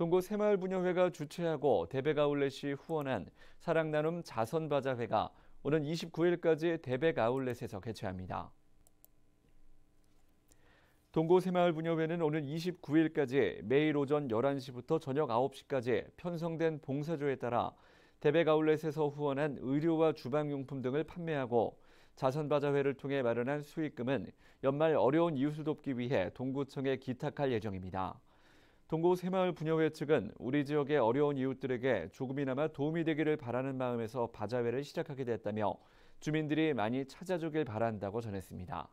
동구 새마을분녀회가 주최하고 대백아울렛이 후원한 사랑나눔 자선바자회가 오는 29일까지 대백아울렛에서 개최합니다. 동구 새마을분녀회는 오는 29일까지 매일 오전 11시부터 저녁 9시까지 편성된 봉사조에 따라 대백아울렛에서 후원한 의료와 주방용품 등을 판매하고 자선바자회를 통해 마련한 수익금은 연말 어려운 이웃을 돕기 위해 동구청에 기탁할 예정입니다. 동구 새마을 분녀회 측은 우리 지역의 어려운 이웃들에게 조금이나마 도움이 되기를 바라는 마음에서 바자회를 시작하게 됐다며 주민들이 많이 찾아주길 바란다고 전했습니다.